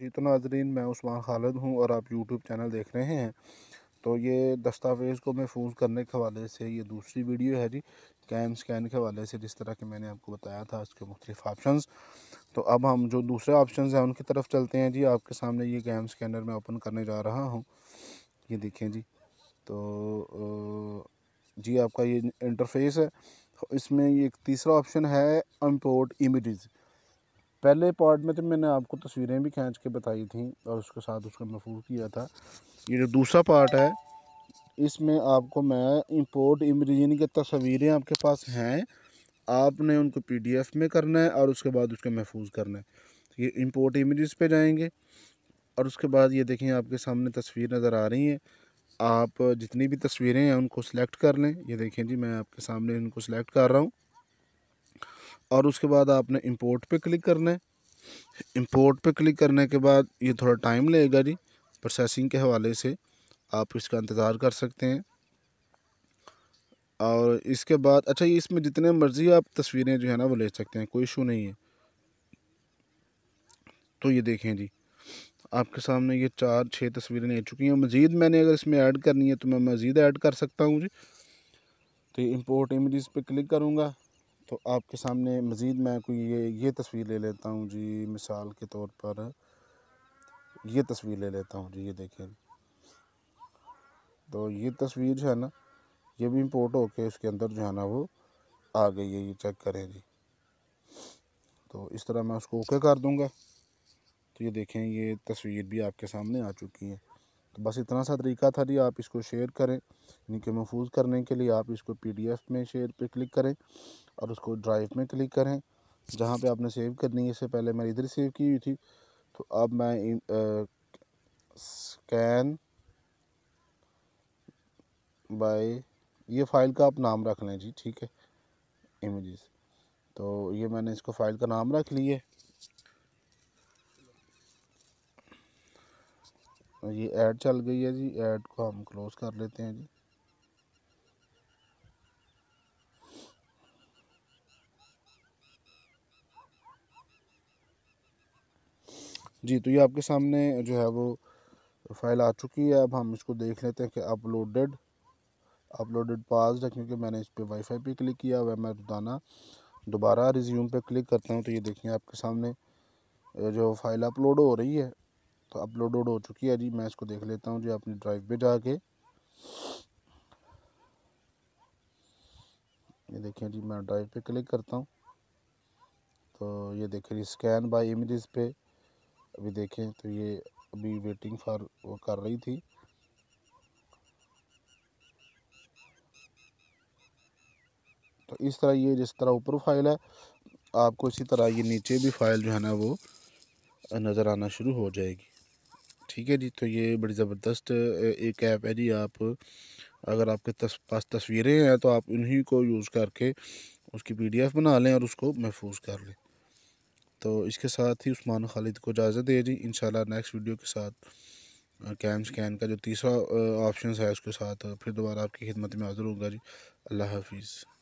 जी तो नाजरीन मैं उस्मान खालिद हूँ और आप यूट्यूब चैनल देख रहे हैं तो ये दस्तावेज़ को महफूज करने के हवाले से ये दूसरी वीडियो है जी कैम स्कैन के हवाले से जिस तरह के मैंने आपको बताया था उसके मुख्तफ ऑप्शन तो अब हम जो दूसरे ऑप्शन हैं उनकी तरफ चलते हैं जी आपके सामने ये कैम स्कैनर मैं ओपन करने जा रहा हूँ ये देखें जी तो जी आपका ये इंटरफेस है इसमें ये एक तीसरा ऑप्शन है इम्पोर्ट इमेज़ पहले पार्ट में तो मैंने आपको तस्वीरें भी खींच के बताई थी और उसके साथ उसका महफूज किया था ये जो दूसरा पार्ट है इसमें आपको मैं इंपोर्ट यानी की तस्वीरें आपके पास हैं आपने उनको पीडीएफ में करना है और उसके बाद उसके महफूज करना है तो ये इम्पोर्ट इमेज पे जाएंगे और उसके बाद ये देखें आपके सामने तस्वीर नज़र आ रही हैं आप जितनी भी तस्वीरें हैं उनको सिलेक्ट कर लें ये देखें जी मैं आपके सामने इनको सिलेक्ट कर रहा हूँ और उसके बाद आपने इंपोर्ट पे क्लिक करना है इंपोर्ट पे क्लिक करने के बाद ये थोड़ा टाइम लेगा जी प्रोसेसिंग के हवाले से आप इसका इंतज़ार कर सकते हैं और इसके बाद अच्छा ये इसमें जितने मर्ज़ी आप तस्वीरें जो है ना वो ले सकते हैं कोई इशू नहीं है तो ये देखें जी आपके सामने ये चार छः तस्वीरें ले चुकी हैं मज़ीद मैंने अगर इसमें ऐड करनी है तो मैं मज़ीद ऐड कर सकता हूँ जी तो इम्पोर्ट इमेज़ पे क्लिक करूँगा तो आपके सामने मज़ीद मैं कोई ये ये तस्वीर ले लेता हूँ जी मिसाल के तौर पर ये तस्वीर ले लेता हूँ जी ये देखिए तो ये तस्वीर जो है ना ये भी इम्पोर्ट होके इसके अंदर जो है ना वो आ गई है ये चेक करें जी तो इस तरह मैं उसको ओके कर दूँगा तो ये देखें ये तस्वीर भी आपके सामने आ चुकी है तो बस इतना सा तरीका था जी आप इसको शेयर करें यानी कि महफूज करने के लिए आप इसको एफ़ में शेयर पर क्लिक करें और उसको ड्राइव में क्लिक करें जहाँ पर आपने सेव करनी है इससे पहले मैंने इधर सेव की हुई थी तो अब मैं आ, स्कैन बाय ये फ़ाइल का आप नाम रख लें जी ठीक है इमेजेस तो ये मैंने इसको फ़ाइल का नाम रख लिया ये ऐड चल गई है जी ऐड को हम क्लोज़ कर लेते हैं जी जी तो ये आपके सामने जो है वो फाइल आ चुकी है अब हम इसको देख लेते हैं कि अपलोडेड अपलोडेड पास है क्योंकि मैंने इस पर वाईफाई पे क्लिक किया हुआ है मैं रोज़ाना दोबारा रिज्यूम पे क्लिक करता हूँ तो ये देखिए आपके सामने जो फाइल अपलोड हो रही है तो अपलोडोड हो चुकी है जी मैं इसको देख लेता हूँ जी अपनी ड्राइव पे जाके ये देखें जी मैं ड्राइव पे क्लिक करता हूँ तो ये देखें जी स्कैन बाय इमेजेस पे अभी देखें तो ये अभी वेटिंग फॉर वो कर रही थी तो इस तरह ये जिस तरह ऊपर फाइल है आपको इसी तरह ये नीचे भी फाइल जो है ना वो नज़र आना शुरू हो जाएगी ठीक है जी तो ये बड़ी ज़बरदस्त एक ऐप है जी आप अगर आपके तस, पास तस्वीरें हैं तो आप इन्हीं को यूज़ करके उसकी पीडीएफ बना लें और उसको महफूज कर लें तो इसके साथ ही उस्मान खालिद को इजाज़त दे जी इन नेक्स्ट वीडियो के साथ कैम स्कैन का जो तीसरा ऑप्शन है उसके साथ फिर दोबारा आपकी खिदमत में हाजिर होगा जी अल्लाह हाफिज़